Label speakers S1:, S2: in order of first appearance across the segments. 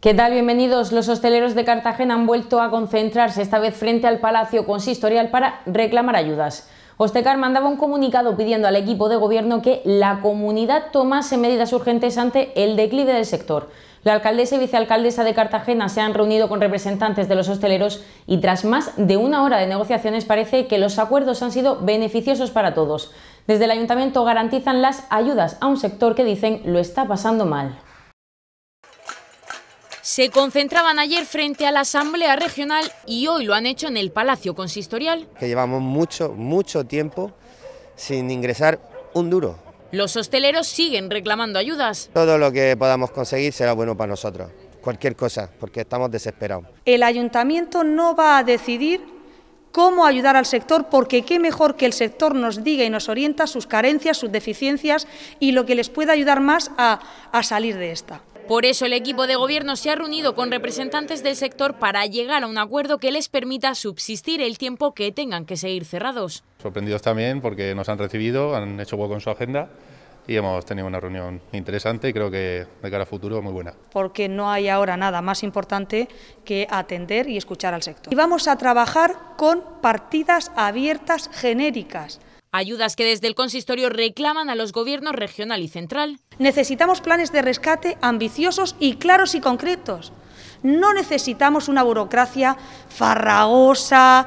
S1: ¿Qué tal? Bienvenidos. Los hosteleros de Cartagena han vuelto a concentrarse, esta vez frente al Palacio Consistorial, para reclamar ayudas. Ostecar mandaba un comunicado pidiendo al equipo de gobierno que la comunidad tomase medidas urgentes ante el declive del sector. La alcaldesa y vicealcaldesa de Cartagena se han reunido con representantes de los hosteleros y tras más de una hora de negociaciones parece que los acuerdos han sido beneficiosos para todos. Desde el ayuntamiento garantizan las ayudas a un sector que dicen lo está pasando mal. Se concentraban ayer frente a la Asamblea Regional y hoy lo han hecho en el Palacio Consistorial. Que
S2: llevamos mucho, mucho tiempo sin ingresar un duro.
S1: Los hosteleros siguen reclamando ayudas.
S2: Todo lo que podamos conseguir será bueno para nosotros, cualquier cosa, porque estamos desesperados. El ayuntamiento no va a decidir cómo ayudar al sector, porque qué mejor que el sector nos diga y nos orienta sus carencias, sus deficiencias y
S1: lo que les pueda ayudar más a salir de esta. Por eso el equipo de gobierno se ha reunido con representantes del sector para llegar a un acuerdo que les permita subsistir el tiempo que tengan que seguir cerrados.
S2: Sorprendidos también porque nos han recibido, han hecho hueco en su agenda y hemos tenido una reunión interesante y creo que de cara a futuro muy buena. Porque no hay ahora nada más importante que atender y escuchar al sector. Y vamos a trabajar con partidas abiertas genéricas
S1: Ayudas que desde el consistorio reclaman a los gobiernos regional y central.
S2: Necesitamos planes de rescate ambiciosos y claros y concretos. No necesitamos una burocracia farragosa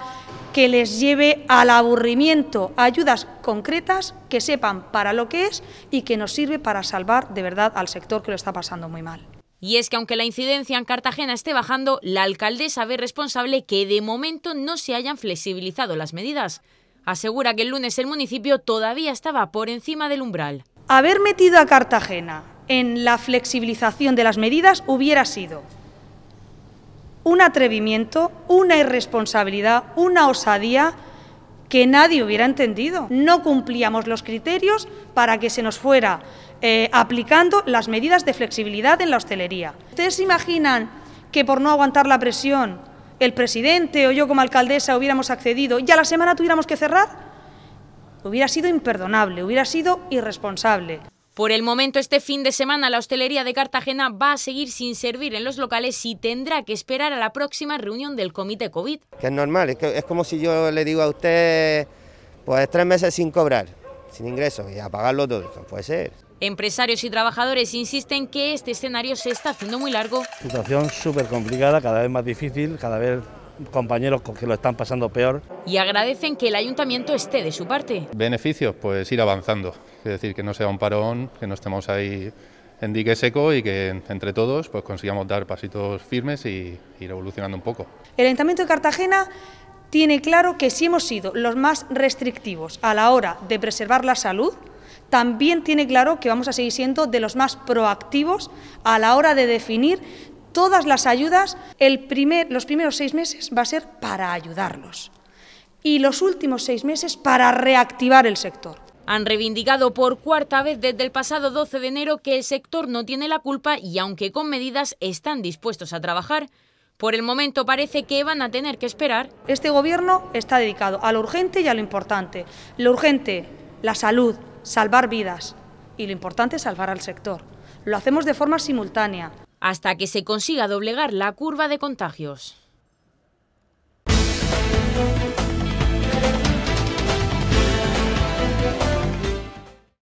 S2: que les lleve al aburrimiento. Ayudas concretas que sepan para lo que es y que nos sirve para salvar de verdad al sector que lo está pasando muy mal.
S1: Y es que aunque la incidencia en Cartagena esté bajando, la alcaldesa ve responsable que de momento no se hayan flexibilizado las medidas. Asegura que el lunes el municipio todavía estaba por encima del umbral. Haber
S2: metido a Cartagena en la flexibilización de las medidas hubiera sido un atrevimiento, una irresponsabilidad, una osadía que nadie hubiera entendido. No cumplíamos los criterios para que se nos fuera eh, aplicando las medidas de flexibilidad en la hostelería. ¿Ustedes se imaginan que por no aguantar la presión el presidente o yo como alcaldesa hubiéramos accedido y a la semana tuviéramos que cerrar, hubiera sido imperdonable, hubiera sido irresponsable.
S1: Por el momento, este fin de semana la hostelería de Cartagena va a seguir sin servir en los locales y tendrá que esperar a la próxima reunión del comité COVID.
S2: Que es normal, es, como si yo le digo a usted, pues tres meses sin cobrar, sin ingresos y a pagarlo todo, puede ser.
S1: Empresarios y trabajadores insisten que este escenario se está haciendo muy largo.
S2: Situación súper complicada, cada vez más difícil, cada vez compañeros que lo están pasando peor.
S1: Y agradecen que el ayuntamiento esté de su parte.
S2: Beneficios, pues ir avanzando, es decir, que no sea un parón, que no estemos ahí en dique seco y que entre todos pues consigamos dar pasitos firmes y ir evolucionando un poco. El Ayuntamiento de Cartagena tiene claro que si hemos sido los más restrictivos a la hora de preservar la salud, también tiene claro que vamos a seguir siendo de los más proactivos a la hora de definir todas las ayudas. El primer, los primeros seis meses va a ser para ayudarlos y los últimos seis meses para reactivar el sector.
S1: Han reivindicado por cuarta vez desde el pasado 12 de enero que el sector no tiene la culpa y aunque con medidas están dispuestos a trabajar, por el momento parece que van a tener que esperar. Este gobierno está dedicado a lo
S2: urgente y a lo importante. Lo urgente, la salud, salvar vidas y lo
S1: importante es salvar al sector. Lo hacemos de forma simultánea. Hasta que se consiga doblegar la curva de contagios.